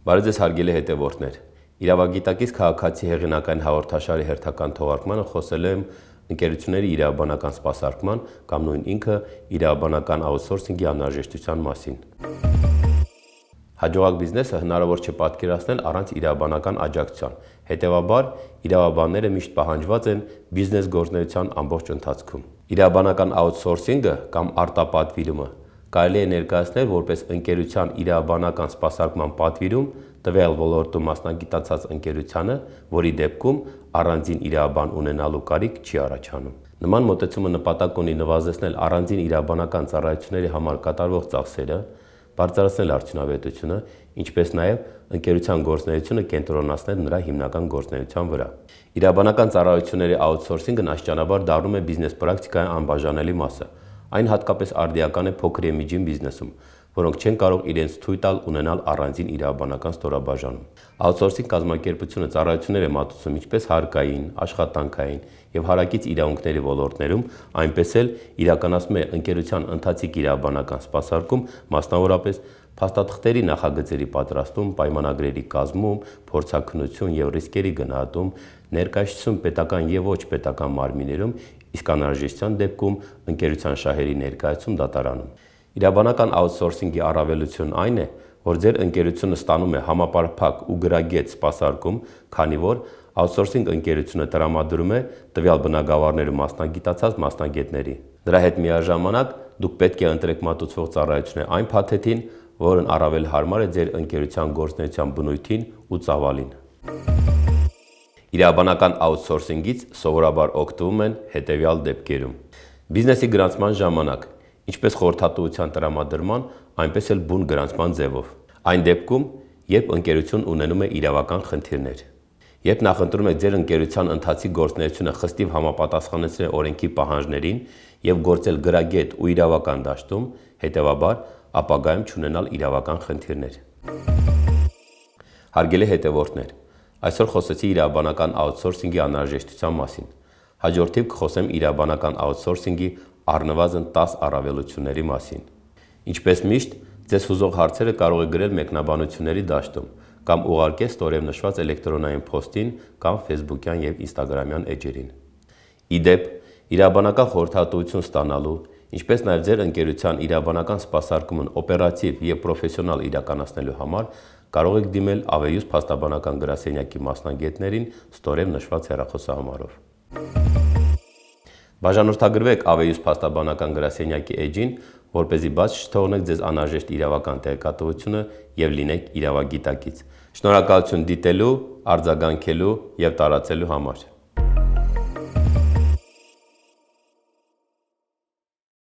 Բարև ձեզ հարգելի հետևորդներ։ Իրավագիտակից քաղաքացի հեղինակային հաղորդաշարի հերթական թողարկմանը խոսել եմ ընկերությունների իրավաբանական սպասարկման կամ նույն ինքը իրավաբանական outsourcing-ի անհրաժեշտության մասին։ Հաջողակ բիզնեսը հնարավոր չէ պատկերացնել առանց իրավաբանական աջակցության։ Հետևաբար, իրավաբանները միշտ պահանջված են բիզնես գործունեության ամբողջ ընթացքում։ Իրավաբանական outsourcing-ը կամ արտապատվիրումը կարելի է ներկայացնել որպես ընկերության իրավաբանական սպասարկման պատվիրում տվյալ ոլորտում մասնագիտացած ընկերությանը, որի դեպքում առանձին իրավաբան ունենալու կարիք չի առաջանում։ Նման մոտեցումը նպատակ ունի նվազեցնել առանձին իրավաբանական ծառայությունների համար կատարվող ծախսերը, բարձրացնել արդյունավետությունը, ինչպես նաև ընկերության գործունեությունը կենտրոնացնել նրա հիմնական գործունեության վրա։ Իրավաբանական ծառայությունների աութսորսինգն աստիճանաբար դառնում է բիզնես պրակտիկայի անբաժանելի մասը։ Այն հատկապես արդիական է փոքր իմիջին բիզնեսում, որոնք չեն կարող իրենց թույլ տալ ունենալ առանձին իրավաբանական ստորաբաժանում։ Outsourcing կազմակերպությունը ծառայություններ է մատուցում ինչպես հարկային, աշխատանքային եւ հարակից իրավունքների ոլորտներում, այնպես էլ իրականացնում է ընկերության ընթացիկ իրավաբանական սպասարկում, մասնավորապես փաստաթղթերի նախագծերի պատրաստում, պայմանագրերի կազմում, փորձակնություն եւ ռիսկերի գնահատում, ներկայացում պետական եւ ոչ պետական մարմիներում, իսկ անհրաժեշտության դեպքում ընկերության շահերի ներկայացում դատարանում։ Իրաբանական outsourcing-ի առավելությունն այն է, որ ձեր ընկերությունը ստանում է համապարփակ ու գրագետ սպասարկում, քանի որ outsourcing ընկերությունը տրամադրում է տվյալ բնագավառներում մասնագիտացած մասնագետների։ Դրա հետ միաժամանակ դուք պետք է ընտրեք մատուցվող ծառայությունը այն փաթեթին, որն առավել հարմար է ձեր ընկերության գործնեության բնույթին ու ծավալին։ Իրավաբանական outsourcing-ից սովորաբար օգտվում են հետևյալ դեպքերում. բիզնեսի գրանցման ժամանակ, ինչպես խորհրդատվության տրամադրման, այնպես էլ բուն գրանցման ձևով։ Այն դեպքում, երբ ընկերություն ունենում է իրավական խնդիրներ, Երբ նախընտրում եք ձեր ընկերության ընթացիկ գործունեությունը խստիվ համապատասխանեցնել օրենքի պահանջներին եւ գործել գրագետ ու իրավական դաշտում, հետեւաբար ապագայում չունենալ իրավական խնդիրներ։ Հարգելի հետևորդներ, Այսօր խոսեցի իրավաբանական outsourcing-ի անհրաժեշտության մասին։ Հաջորդիվ կխոսեմ իրավաբանական outsourcing-ի առնվազն 10 առավելությունների մասին։ Ինչպես միշտ, ձեզ հուզող հարցերը կարող եք գրել մեկնաբանությունների դաշտում կամ ուղարկել ստորև նշված էլեկտրոնային փոստին կամ Facebook-յան եւ Instagram-յան էջերին։ Իդեպ, իրավաբանական խորհրդատվություն ստանալու, ինչպես նաև ձեր ընկերության իրավաբանական սպասարկումն օպերատիվ եւ պրոֆեսիոնալ իրականացնելու համար Կարող եք դիմել Ավեյուս փաստաբանական գրասենյակի մասնագետներին ստորև նշված հեռախոսահամարով։ Բաժանորդագրվեք Ավեյուս փաստաբանական գրասենյակի էջին, որ เป զի բաց չթողնեք ձեզ անհրաժեշտ իրավական տեղեկատվությունը եւ լինեք իրավագիտակից։ Շնորհակալություն դիտելու, արձագանքելու եւ տարածելու համար։